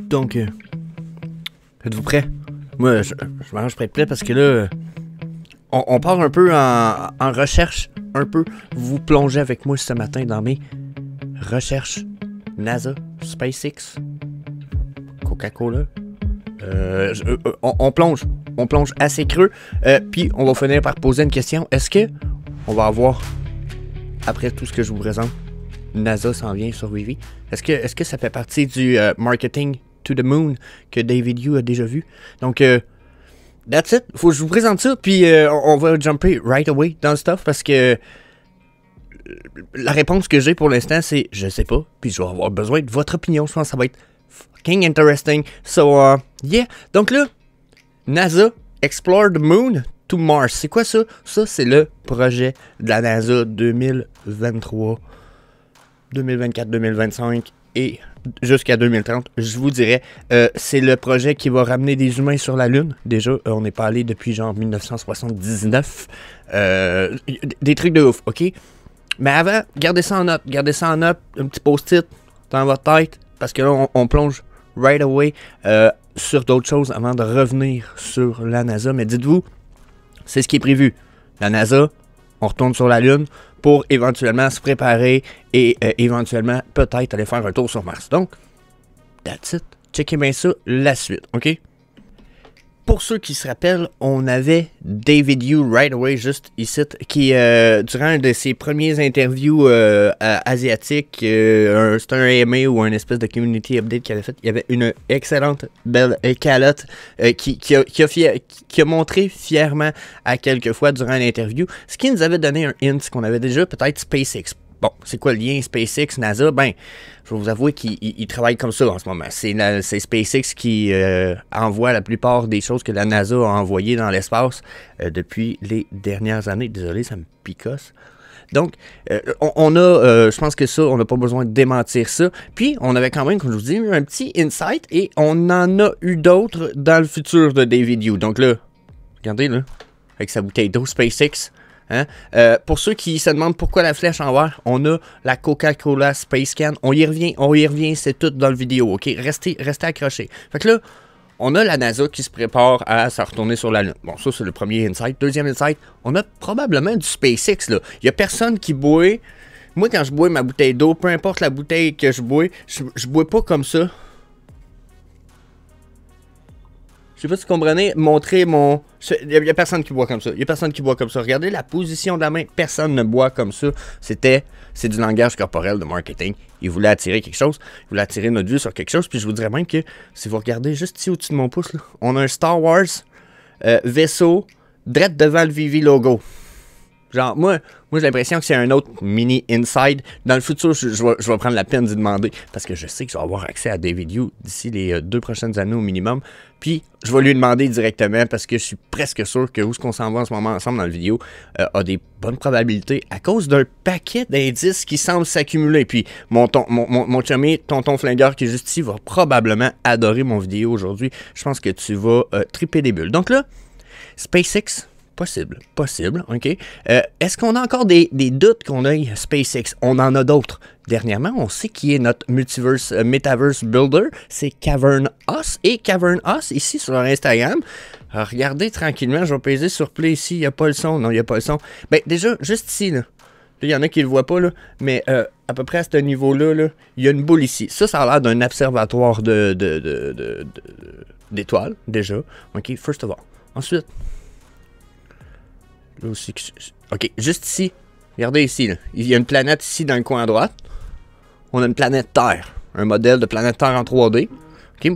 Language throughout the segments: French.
Donc, euh, êtes-vous prêts? Moi, je, je m'arrange pour être prêt parce que là, on, part un peu en, recherche, un peu. Vous plongez avec moi ce matin dans mes recherches NASA, SpaceX, Coca-Cola. Euh, euh, on, on, plonge, on plonge assez creux. Puis, on va finir par poser une question. Est-ce que on va avoir, après tout ce que je vous présente, NASA s'en vient sur Vivi. Est-ce que, est -ce que ça fait partie du euh, marketing to the moon que David Yu a déjà vu? Donc, euh, that's it. Faut que je vous présente ça, puis euh, on va jumper right away dans le stuff parce que la réponse que j'ai pour l'instant, c'est je sais pas, puis je vais avoir besoin de votre opinion. Je pense que ça va être fucking interesting. So, yeah. Donc là, NASA Explore the Moon to Mars. C'est quoi ça? Ça, c'est le projet de la NASA 2023. 2024-2025 et jusqu'à 2030, je vous dirais, euh, c'est le projet qui va ramener des humains sur la Lune. Déjà, euh, on n'est pas allé depuis genre 1979. Euh, des trucs de ouf, OK? Mais avant, gardez ça en note. Gardez ça en note, un petit post-it dans votre tête, parce que là, on plonge right away sur d'autres choses avant de revenir sur la NASA. Mais dites-vous, c'est ce qui est prévu. La NASA, on retourne sur la Lune pour éventuellement se préparer et euh, éventuellement peut-être aller faire un tour sur Mars. Donc, that's it. Checkez bien ça la suite, OK? Pour ceux qui se rappellent, on avait David Yu right away, juste ici, qui, euh, durant un de ses premiers interviews euh, asiatiques, c'était euh, un AMA ou un espèce de community update qu'il avait fait, il y avait une excellente belle calotte qui, a, qui, a, montré fièrement à quelques fois durant l'interview, ce qui nous avait donné un hint qu'on avait déjà peut-être SpaceX Bon, c'est quoi le lien SpaceX, NASA? Ben, je vais vous avouer qu'ils travaillent comme ça en ce moment. C'est SpaceX qui euh, envoie la plupart des choses que la NASA a envoyées dans l'espace euh, depuis les dernières années. Désolé, ça me picosse. Donc, euh, on, a, je pense que ça, on n'a pas besoin de démentir ça. Puis, on avait quand même, comme je vous dis, un petit insight et on en a eu d'autres dans le futur de David Yu. Donc là, regardez là, avec sa bouteille d'eau SpaceX, Hein. Euh, pour ceux qui se demandent pourquoi la flèche en vert, on a la Coca-Cola Space Can. On y revient, on y revient, c'est tout dans le vidéo, ok? Restez, restez accrochés. Fait que là, on a la NASA qui se prépare à se retourner sur la Lune. Bon, ça, c'est le premier insight. Deuxième insight, on a probablement du SpaceX, là. Il n'y a personne qui boit. Moi, quand je bois ma bouteille d'eau, peu importe la bouteille que je bois, je, je bois pas comme ça. Je sais pas si vous comprenez, montrer mon... Il y, a personne qui boit comme ça. Il y a personne qui boit comme ça. Regardez la position de la main. Personne ne boit comme ça. C'était... C'est du langage corporel de marketing. Il voulait attirer quelque chose. Il voulait attirer notre vue sur quelque chose. Puis je vous dirais même que, si vous regardez juste ici au-dessus de mon pouce, on a un Star Wars euh, vaisseau drette devant le Vivi logo. Genre, moi, moi j'ai l'impression que c'est un autre mini inside. Dans le futur, je, vais, prendre la peine d'y demander parce que je sais que je vais avoir accès à des vidéos d'ici les euh, deux prochaines années au minimum. Puis, je vais lui demander directement parce que je suis presque sûr que où ce qu'on s'en va en ce moment ensemble dans la vidéo euh, a des bonnes probabilités à cause d'un paquet d'indices qui semblent s'accumuler. Puis, mon, mon, mon, chummy, tonton flingueur qui est juste ici, va probablement adorer mon vidéo aujourd'hui. Je pense que tu vas euh, triper des bulles. Donc là, SpaceX Possible, possible, OK. Euh, est-ce qu'on a encore des, doutes qu'on ait SpaceX? On en a d'autres. Dernièrement, on sait qui est notre multiverse, euh, metaverse builder, c'est Cavern Us. Et Cavern Us, ici sur leur Instagram, ah, regardez tranquillement, je vais peser sur play ici, il n'y a pas le son, non, il n'y a pas le son. Ben déjà, juste ici, là, il y en a qui ne le voient pas, là, mais euh, à peu près à ce niveau-là, il y a une boule ici. Ça, ça a l'air d'un observatoire d'étoiles, de, de, déjà. OK, first of all. Ensuite, Ok, juste ici. Regardez ici, Il y a une planète ici dans le coin à droite. On a une planète Terre. Un modèle de planète Terre en 3D.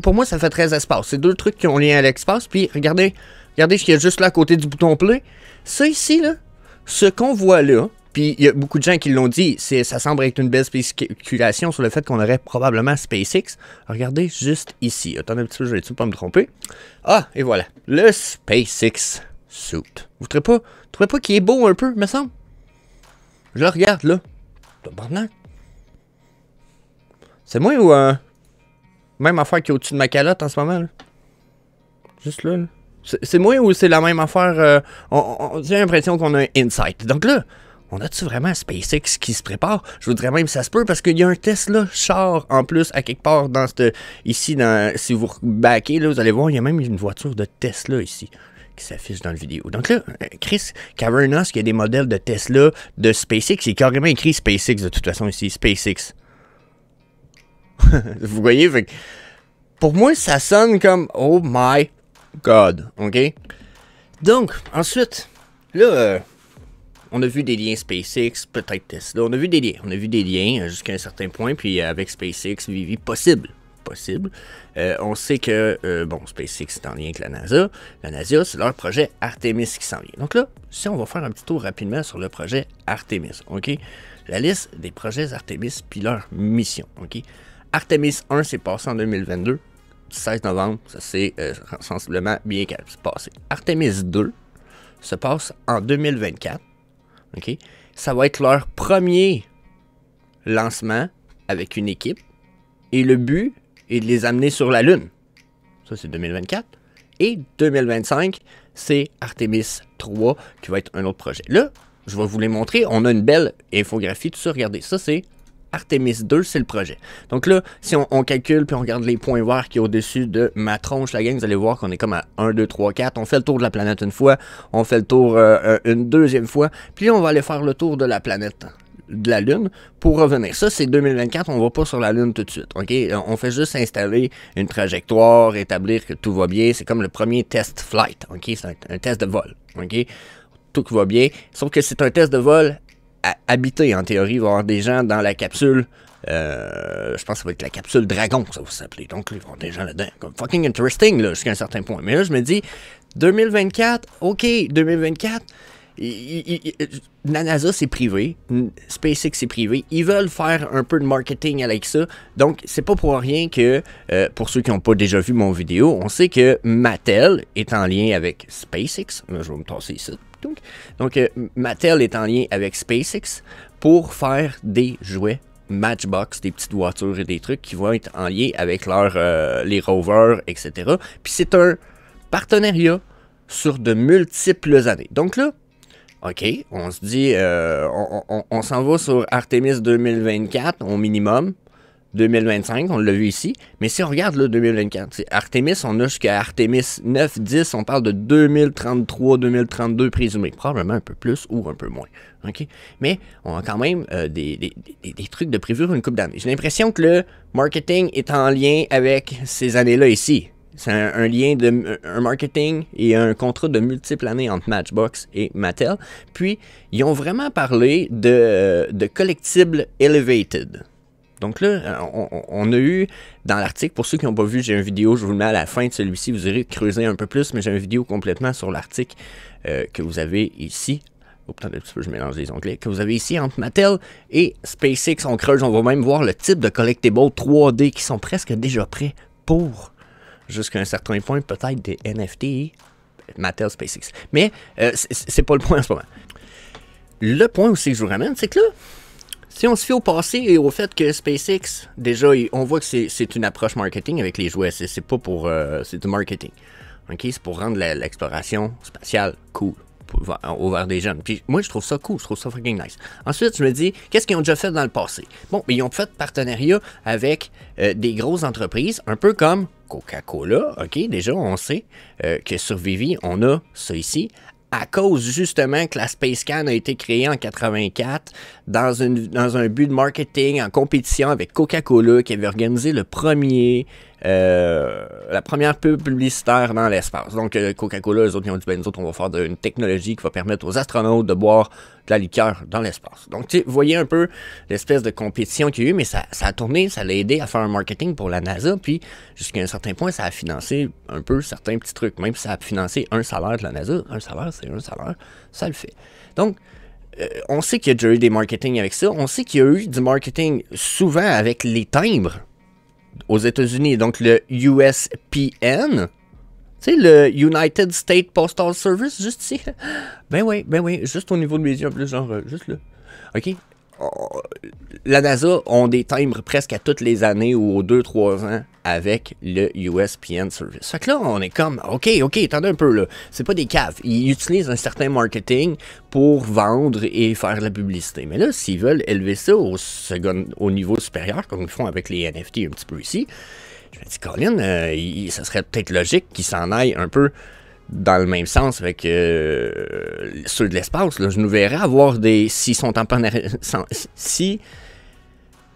pour moi, ça fait très espace. C'est deux trucs qui ont lien à l'espace. Puis, regardez, regardez ce qu'il y a juste là à côté du bouton play. Ça ici, là, ce qu'on voit là, puis il y a beaucoup de gens qui l'ont dit, C'est, ça semble être une belle spéculation sur le fait qu'on aurait probablement SpaceX. Regardez juste ici. Attendez un petit peu, je vais pas me tromper. Ah, et voilà. Le SpaceX suit. Vous ne pas, pas qu'il est beau un peu, me semble? Je le regarde, là. C'est moi ou... Euh, même affaire qui est au-dessus de ma calotte en ce moment, là? Juste là, C'est moi ou c'est la même affaire? Euh, on, J'ai l'impression qu'on a un insight. Donc là, on a-tu vraiment SpaceX qui se prépare? Je voudrais même que ça se peut parce qu'il y a un Tesla char en plus à quelque part dans ce... Ici, dans, si vous backez, là, vous allez voir, il y a même une voiture de Tesla ici qui s'affiche dans le vidéo. Donc là, euh, Chris il qui a des modèles de Tesla, de SpaceX, il est carrément écrit SpaceX de toute façon ici, SpaceX. Vous voyez, pour moi, ça sonne comme Oh my God, ok? Donc, ensuite, là, euh, on a vu des liens SpaceX, peut-être Tesla, on a vu des liens, on a vu des liens euh, jusqu'à un certain point, puis avec SpaceX, Vivi, possible possible. Euh, on sait que, euh, bon, SpaceX est en lien avec la NASA. La NASA, c'est leur projet Artemis qui s'en vient. Donc là, si on va faire un petit tour rapidement sur le projet Artemis, OK? La liste des projets Artemis puis leur mission, OK? Artemis 1 s'est passé en 2022. 16 novembre, ça c'est euh, sensiblement bien passé. Artemis 2 se passe en 2024. OK? Ça va être leur premier lancement avec une équipe. Et le but, et de les amener sur la Lune. Ça, c'est 2024. Et 2025, c'est Artemis 3 qui va être un autre projet. Là, je vais vous les montrer. On a une belle infographie, tout ça. Regardez, ça, c'est Artemis 2, c'est le projet. Donc là, si on, calcule puis on regarde les points verts qui est au-dessus de ma tronche, la gang, vous allez voir qu'on est comme à 1, 2, 3, 4. On fait le tour de la planète une fois, on fait le tour euh, euh, une deuxième fois, puis on va aller faire le tour de la planète de la Lune pour revenir. Ça, c'est 2024, on va pas sur la Lune tout de suite, OK? On fait juste installer une trajectoire, établir que tout va bien. C'est comme le premier test flight, OK? C'est un, test de vol, OK? Tout va bien, sauf que c'est un test de vol habité. En théorie, il va y avoir des gens dans la capsule euh, je pense que ça va être la capsule Dragon, ça va s'appeler. Donc, ils vont des gens là-dedans. fucking interesting, là, jusqu'à un certain point. Mais là, je me dis, 2024, OK, 2024, la NASA, c'est privé. SpaceX, c'est privé. Ils veulent faire un peu de marketing avec ça. Donc, c'est pas pour rien que, euh, pour ceux qui n'ont pas déjà vu mon vidéo, on sait que Mattel est en lien avec SpaceX. Euh, je vais me tasser ici. Donc, euh, Mattel est en lien avec SpaceX pour faire des jouets Matchbox, des petites voitures et des trucs qui vont être en lien avec leur, les rovers, etc. Puis c'est un partenariat sur de multiples années. Donc là, OK, on se dit, euh, on, s'en va sur Artemis 2024 au minimum. 2025, on l'a vu ici. Mais si on regarde le 2024, c'est Artemis, on a jusqu'à Artemis 9, 10, on parle de 2033, 2032 présumé. Probablement un peu plus ou un peu moins. ok Mais on a quand même euh, des, trucs de prévu pour une coupe d'années. J'ai l'impression que le marketing est en lien avec ces années-là ici c'est un, lien de un marketing et un contrat de multiples années entre Matchbox et Mattel. Puis, ils ont vraiment parlé de, de collectibles elevated. Donc là, on, a eu dans l'article, pour ceux qui n'ont pas vu, j'ai une vidéo, je vous le mets à la fin de celui-ci, vous irez creuser un peu plus, mais j'ai une vidéo complètement sur l'article euh, que vous avez ici. Oups, attendez je mélange les onglets. Que vous avez ici entre Mattel et SpaceX, on creuse, on va même voir le type de collectibles 3D qui sont presque déjà prêts pour jusqu'à un certain point, peut-être des NFT, Mattel, SpaceX. Mais euh, c'est pas le point en ce moment. Le point aussi que je vous ramène, c'est que là, si on se fie au passé et au fait que SpaceX, déjà, on voit que c'est une approche marketing avec les jouets. C'est pas pour. Euh, c'est du marketing. OK? C'est pour rendre l'exploration spatiale cool au vers des jeunes. Puis moi, je trouve ça cool, je trouve ça fucking nice. Ensuite, je me dis, qu'est-ce qu'ils ont déjà fait dans le passé? Bon, ils ont fait partenariat avec euh, des grosses entreprises, un peu comme Coca-Cola, OK, déjà, on sait euh, que sur on a ça ici, à cause justement que la Space Can a été créée en 84 dans, une, dans un but de marketing en compétition avec Coca-Cola qui avait organisé le premier euh, la première pub publicitaire dans l'espace. Donc, euh, Coca-Cola, eux autres, ils ont dit, ben, nous autres, on va faire une technologie qui va permettre aux astronautes de boire de la liqueur dans l'espace. Donc, vous voyez un peu l'espèce de compétition qu'il y a eu, mais ça, a tourné, ça l'a aidé à faire un marketing pour la NASA, puis jusqu'à un certain point, ça a financé un peu certains petits trucs. Même si ça a financé un salaire de la NASA, un salaire, c'est un salaire, ça le fait. Donc, euh, on sait qu'il y a déjà eu des marketing avec ça. On sait qu'il y a eu du marketing souvent avec les timbres aux États-Unis, donc le USPN. Tu sais, le United States Postal Service, juste ici. Ben oui, ben oui, juste au niveau de mes yeux, en plus, genre, euh, juste là. OK? la NASA ont des timbres presque à toutes les années ou aux 2-3 ans avec le USPN Service. Fait que là, on est comme, OK, OK, attendez un peu, là. C'est pas des caves. Ils utilisent un certain marketing pour vendre et faire de la publicité. Mais là, s'ils veulent élever ça au, niveau supérieur, comme ils font avec les NFT un petit peu ici, je me dis, Colin, euh, ça serait peut-être logique qu'ils s'en aillent un peu dans le même sens avec euh, ceux de l'espace. Je nous verrais avoir des. S'ils sont en Si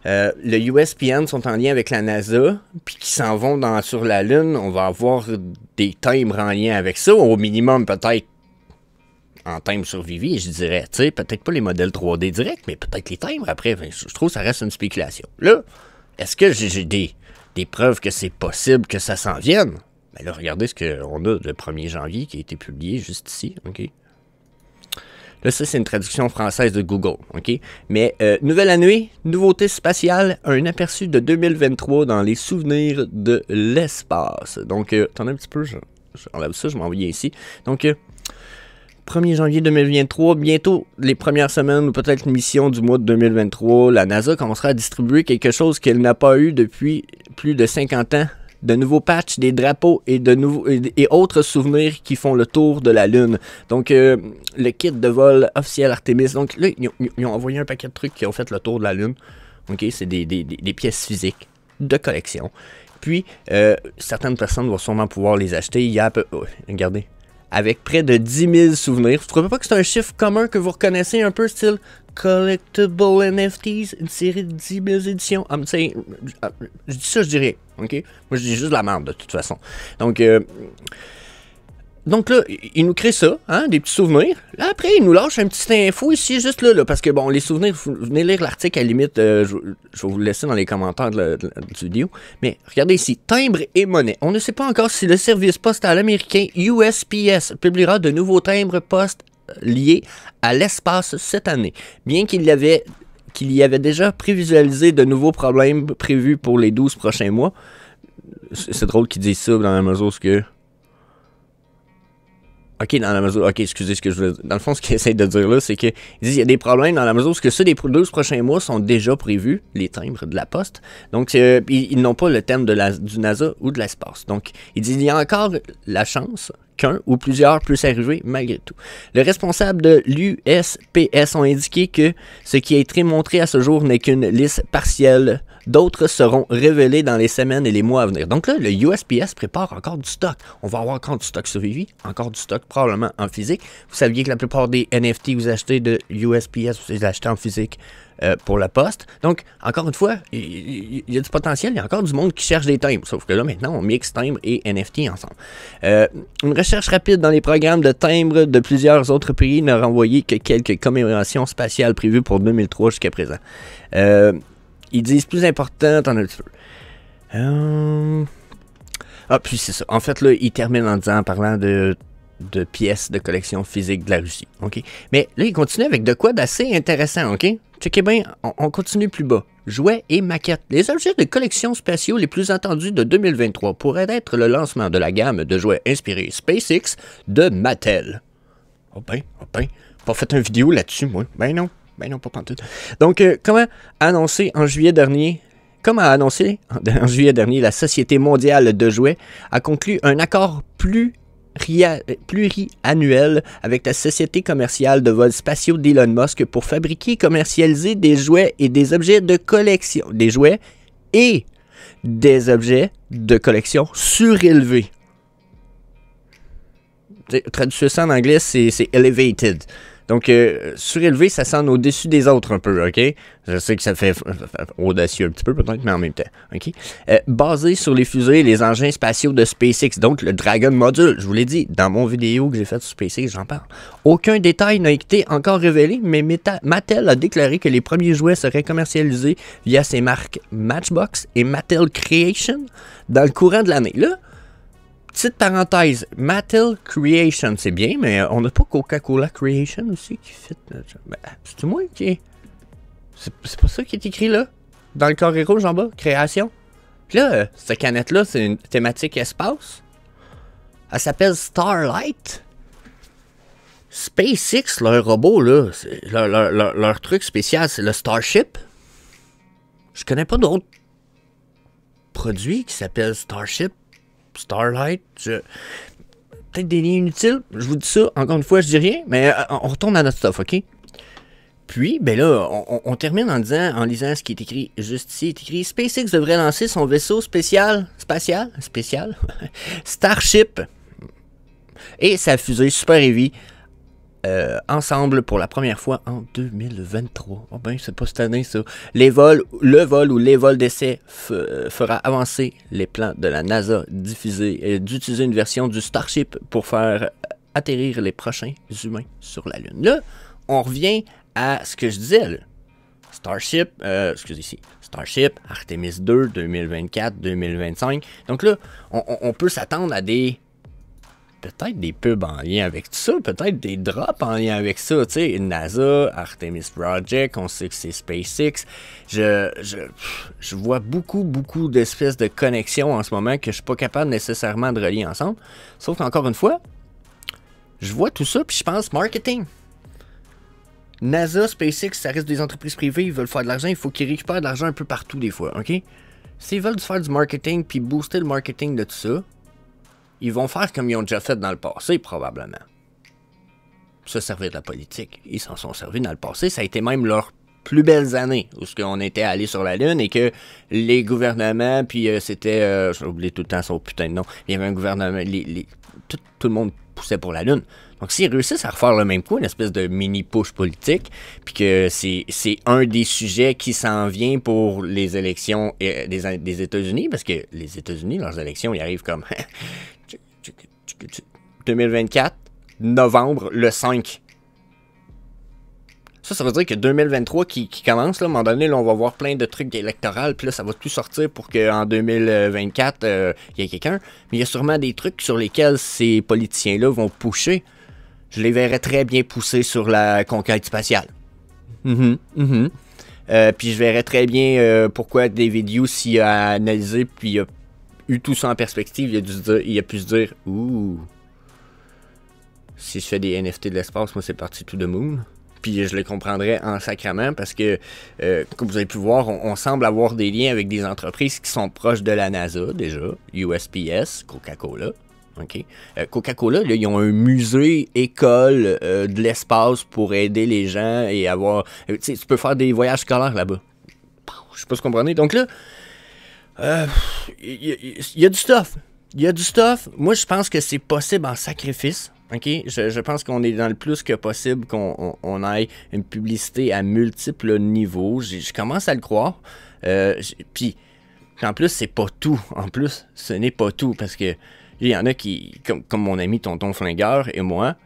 euh, le USPN sont en lien avec la NASA, puis qui s'en vont sur la Lune, on va avoir des timbres en lien avec ça, au minimum peut-être en timbre sur je dirais. Tu sais, peut-être pas les modèles 3D directs, mais peut-être les timbres après. Ben, je trouve que ça reste une spéculation. Là, est-ce que j'ai des preuves que c'est possible que ça s'en vienne? regardez ce qu'on a le 1er janvier qui a été publié juste ici, OK? Là, ça, c'est une traduction française de Google, OK? Mais euh, nouvelle année, nouveauté spatiale, un aperçu de 2023 dans les souvenirs de l'espace. Donc, euh, attendez un petit peu, j'enlève ça, je m'envoie ici. Donc, 1er euh, janvier 2023, bientôt les premières semaines ou peut-être mission du mois de 2023, la NASA commencera à distribuer quelque chose qu'elle n'a pas eu depuis plus de 50 ans, de nouveaux patchs, des drapeaux et, de nouveaux, et autres souvenirs qui font le tour de la Lune. Donc, euh, le kit de vol officiel Artemis. Donc, là, ils ont, envoyé un paquet de trucs qui ont fait le tour de la Lune. OK, c'est des, pièces physiques de collection. Puis, euh, certaines personnes vont sûrement pouvoir les acheter. Il y a peu... Oh, regardez, avec près de 10 000 souvenirs. Vous trouvez pas que c'est un chiffre commun que vous reconnaissez un peu, style Collectible NFTs, une série de 10 000 éditions? Ah, ah, je dis ça, je dirais. Moi, je dis juste la merde, de toute façon. Donc, euh, donc là, il nous crée ça, hein, des petits souvenirs. après, il nous lâche un petit info ici, juste là, parce que bon, les souvenirs, vous venez lire l'article à limite, euh, je, vais vous le laisser dans les commentaires de la, vidéo. Mais regardez ici, timbre et monnaie. On ne sait pas encore si le service postal américain USPS publiera de nouveaux timbres postes euh, liés à l'espace cette année, bien qu'il l'avait qu'il y avait déjà prévisualisé de nouveaux problèmes prévus pour les 12 prochains mois. C'est drôle qu'il disent ça dans la mesure où que... OK, dans la mesure... OK, excusez ce que je dire. Dans le fond, ce qu'il essaie de dire là, c'est qu'ils disent qu'il y a des problèmes dans la mesure où que ceux des 12 prochains mois sont déjà prévus, les timbres de la poste. Donc, euh, ils, n'ont pas le thème de du NASA ou de l'espace. Donc, il dit qu'il y a encore la chance ou plusieurs plus arriver malgré tout. Le responsable de l'USPS ont indiqué que ce qui a été montré à ce jour n'est qu'une liste partielle. D'autres seront révélés dans les semaines et les mois à venir. Donc là, le USPS prépare encore du stock. On va avoir encore du stock survivi, encore du stock probablement en physique. Vous saviez que la plupart des NFT que vous achetez de USPS, vous les achetez en physique. Euh, pour la poste. Donc, encore une fois, il y, a du potentiel, il y a encore du monde qui cherche des timbres. Sauf que là, maintenant, on mixe timbres et NFT ensemble. Euh, une recherche rapide dans les programmes de timbres de plusieurs autres pays n'a renvoyé que quelques commémorations spatiales prévues pour 2003 jusqu'à présent. Euh, ils disent plus important, en un petit peu. Ah, puis c'est ça. En fait, là, ils terminent en disant, en parlant de de pièces de collection physique de la Russie. OK? Mais là, il continue avec de quoi d'assez intéressant. OK? Checkez bien, on, continue plus bas. Jouets et maquettes. Les objets de collection spatiaux les plus attendus de 2023 pourraient être le lancement de la gamme de jouets inspirés SpaceX de Mattel. Oh ben, oh ben, pas fait une vidéo là-dessus, moi. Ben non, ben non, pas pantoute. Donc, euh, comment annoncer en juillet dernier comme annoncé en, juillet dernier, la Société mondiale de jouets a conclu un accord plus pluriannuel avec la société commerciale de vols spatiaux d'Elon Musk pour fabriquer et commercialiser des jouets et des objets de collection. Des jouets et des objets de collection surélevés. Traduire en anglais, c'est elevated. Donc, euh, surélevé, ça sonne au-dessus des autres un peu, OK? Je sais que ça fait audacieux un petit peu peut-être, mais en même temps, OK? Euh, basé sur les fusées et les engins spatiaux de SpaceX, donc le Dragon Module, je vous l'ai dit, dans mon vidéo que j'ai faite sur SpaceX, j'en parle. Aucun détail n'a été encore révélé, mais Mattel a déclaré que les premiers jouets seraient commercialisés via ses marques Matchbox et Mattel Creation dans le courant de l'année. Là, Petite parenthèse, Mattel Creation, c'est bien, mais on n'a pas Coca-Cola Creation aussi qui fit. Euh, ben, c'est moi qui. C'est pas ça qui est écrit là, dans le carré rouge en bas, création. Puis là, euh, cette canette-là, c'est une thématique espace. Elle s'appelle Starlight. SpaceX, leur robot, là, leur, leur, truc spécial, c'est le Starship. Je connais pas d'autres produits qui s'appellent Starship. Starlight, peut-être des liens inutiles, je vous dis ça, encore une fois, je dis rien, mais euh, on retourne à notre stuff, ok? Puis, ben là, on, termine en disant, en lisant ce qui est écrit juste ici, est écrit SpaceX devrait lancer son vaisseau spécial, spatial, spécial, Starship et sa fusée Super Heavy euh, ensemble pour la première fois en 2023. Oh ben, c'est pas cette année ça. Les vols, le vol ou les vols d'essai euh, fera avancer les plans de la NASA diffusés et euh, d'utiliser une version du Starship pour faire atterrir les prochains humains sur la Lune. Là, on revient à ce que je disais. Starship, excusez ici, Starship, Artemis 2, 2024, 2025. Donc là, on peut s'attendre à des peut-être des pubs en lien avec ça, peut-être des drops en lien avec ça. Tu sais, NASA, Artemis Project, on sait que c'est SpaceX. Je, je, vois beaucoup, beaucoup d'espèces de connexions en ce moment que je suis pas capable nécessairement de relier ensemble. Sauf qu'encore une fois, je vois tout ça puis je pense marketing. NASA, SpaceX, ça reste des entreprises privées, ils veulent faire de l'argent, il faut qu'ils récupèrent de l'argent un peu partout des fois, ok? S'ils veulent faire du marketing puis booster le marketing de tout ça, ils vont faire comme ils ont déjà fait dans le passé, probablement. Se servir de la politique. Ils s'en sont servis dans le passé. Ça a été même leurs plus belles années où ce qu'on était allé sur la lune et que les gouvernements puis euh, c'était euh, j'ai oublié tout le temps son putain de nom il y avait un gouvernement tout, le monde poussait pour la lune donc s'ils réussissent à refaire le même coup une espèce de mini push politique puis que c'est un des sujets qui s'en vient pour les élections euh, des, des États-Unis parce que les États-Unis leurs élections ils arrivent comme 2024, novembre, le 5. Ça, ça veut dire que 2023 qui, commence, là, à un moment donné, là, on va voir plein de trucs électoraux, puis là, ça va tout sortir pour qu'en 2024, euh, il y ait quelqu'un. Mais il y a sûrement des trucs sur lesquels ces politiciens-là vont pousser. Je les verrais très bien pousser sur la conquête spatiale. Mm-hmm, mm-hmm. Euh, puis je verrais très bien euh, pourquoi David vidéos s'y a analysé, puis a tout ça en perspective, il a, a pu se dire Ouh, si je fais des NFT de l'espace, moi c'est parti tout de moon. Puis je le comprendrais en sacrament parce que, euh, comme vous avez pu voir, on, semble avoir des liens avec des entreprises qui sont proches de la NASA déjà, USPS, Coca-Cola. ok euh, Coca-Cola, ils ont un musée, école euh, de l'espace pour aider les gens et avoir. tu peux faire des voyages scolaires là-bas. Je sais pas si vous comprenez. Donc là, il euh, y, a du stuff. Il y a du stuff. Moi, je pense que c'est possible en sacrifice. OK? Je, je pense qu'on est dans le plus que possible qu'on on, aille une publicité à multiples niveaux. Je commence à le croire. Euh, puis, en plus, c'est pas tout. En plus, ce n'est pas tout. Parce que il y en a qui, comme, mon ami Tonton Flingueur et moi,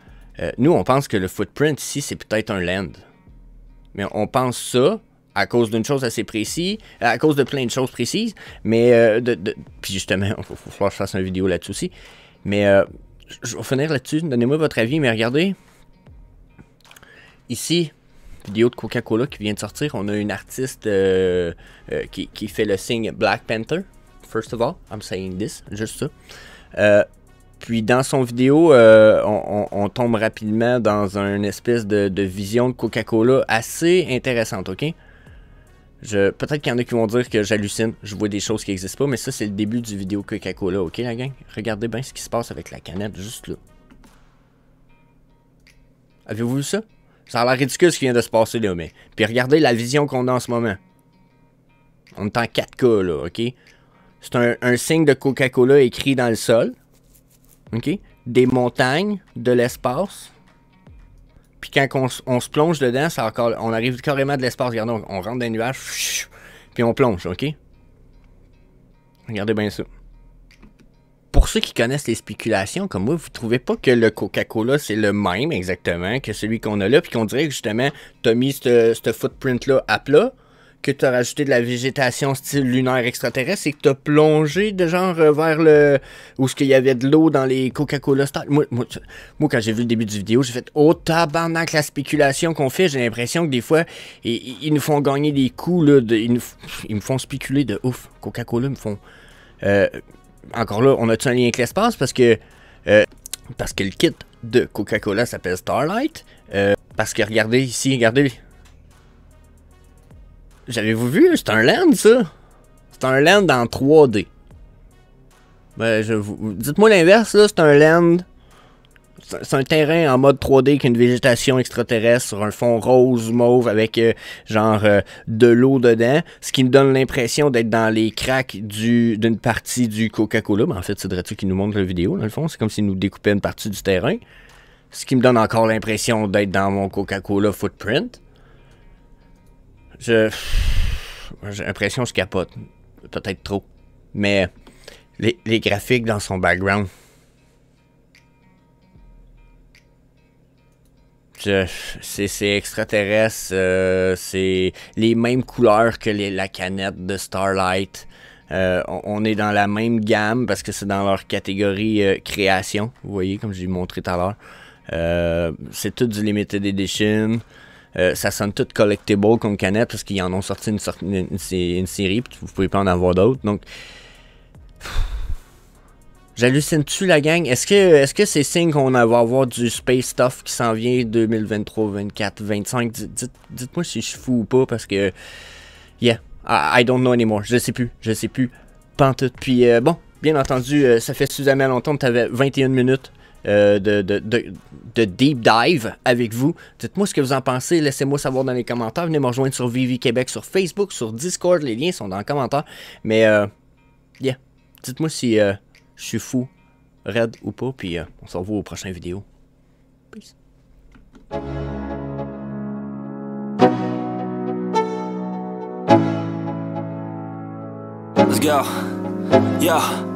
euh, nous, on pense que le footprint ici, c'est peut-être un land. Mais on pense ça, à cause d'une chose assez précise, à cause de plein de choses précises, mais euh, de, puis justement, il faut, que je fasse une vidéo là-dessus aussi, mais euh, je vais finir là-dessus, donnez-moi votre avis, mais regardez, ici, vidéo de Coca-Cola qui vient de sortir, on a une artiste euh, qui, qui, fait le signe Black Panther, first of all, I'm saying this, juste ça, puis dans son vidéo, on, tombe rapidement dans une espèce de, de vision de Coca-Cola assez intéressante, ok? Peut-être qu'il y en a qui vont dire que j'hallucine, je vois des choses qui n'existent pas, mais ça, c'est le début du vidéo Coca-Cola, ok la gang? Regardez bien ce qui se passe avec la canette, juste là. Avez-vous vu ça? Ça a l'air ridicule ce qui vient de se passer là, mais... Puis regardez la vision qu'on a en ce moment. On est en 4K, là, ok? C'est un, un signe de Coca-Cola écrit dans le sol, ok? Des montagnes, de l'espace, puis quand on, se plonge dedans, encore, on arrive carrément de l'espace. Regardez, on, rentre dans les nuages, puis on plonge, OK? Regardez bien ça. Pour ceux qui connaissent les spéculations, comme moi, vous trouvez pas que le Coca-Cola, c'est le même exactement que celui qu'on a là, puis qu'on dirait que justement, as mis ce footprint-là à plat, que tu as rajouté de la végétation style lunaire extraterrestre et que tu as plongé de genre euh, vers le. où ce qu'il y avait de l'eau dans les Coca-Cola Star. Moi, quand j'ai vu le début du vidéo, j'ai fait Oh tabarnak, la spéculation qu'on fait, j'ai l'impression que des fois, ils, nous font gagner des coups, là, ils, me font spéculer de ouf. Coca-Cola me font. Euh, encore là, on a-tu un lien avec l'espace parce que. Euh, parce que le kit de Coca-Cola s'appelle Starlight. parce que regardez ici, regardez javais vous vu? C'est un land, ça. C'est un land en 3D. Ben, je vous... Dites-moi l'inverse, là. C'est un land... C'est un terrain en mode 3D avec une végétation extraterrestre sur un fond rose mauve avec euh, genre euh, de l'eau dedans, ce qui me donne l'impression d'être dans les cracks d'une partie du Coca-Cola. Mais ben, en fait, c'est Dratu qui nous montre la vidéo, dans le fond. C'est comme s'il nous découpait une partie du terrain. Ce qui me donne encore l'impression d'être dans mon Coca-Cola footprint. J'ai l'impression que je capote. Peut-être trop. Mais les, graphiques dans son background. C'est extraterrestre, euh, c'est les mêmes couleurs que la canette de Starlight. Euh, on, est dans la même gamme parce que c'est dans leur catégorie euh, création. Vous voyez, comme je l'ai montré tout à l'heure. c'est tout du Limited Edition. Euh, ça sonne tout collectible comme canette parce qu'ils en ont sorti une, une, série, puis vous pouvez pas en avoir d'autres. Donc. J'hallucine-tu la gang? Est-ce que est-ce que c'est signe qu'on va avoir du space stuff qui s'en vient 2023, 24, 25? Dites, moi si je suis fou ou pas parce que. Yeah, I, don't know anymore. Je sais plus. Je sais plus. Pantoute. Puis euh, bon, bien entendu, euh, ça fait suffisamment longtemps que tu avais 21 minutes. Euh, de, de, deep dive avec vous. Dites-moi ce que vous en pensez, laissez-moi savoir dans les commentaires. Venez me rejoindre sur Vivi Québec, sur Facebook, sur Discord, les liens sont dans les commentaires. Mais, euh, yeah, dites-moi si euh, je suis fou, raide ou pas, puis on se revoit aux prochaines vidéos. Peace. Let's go. Yeah.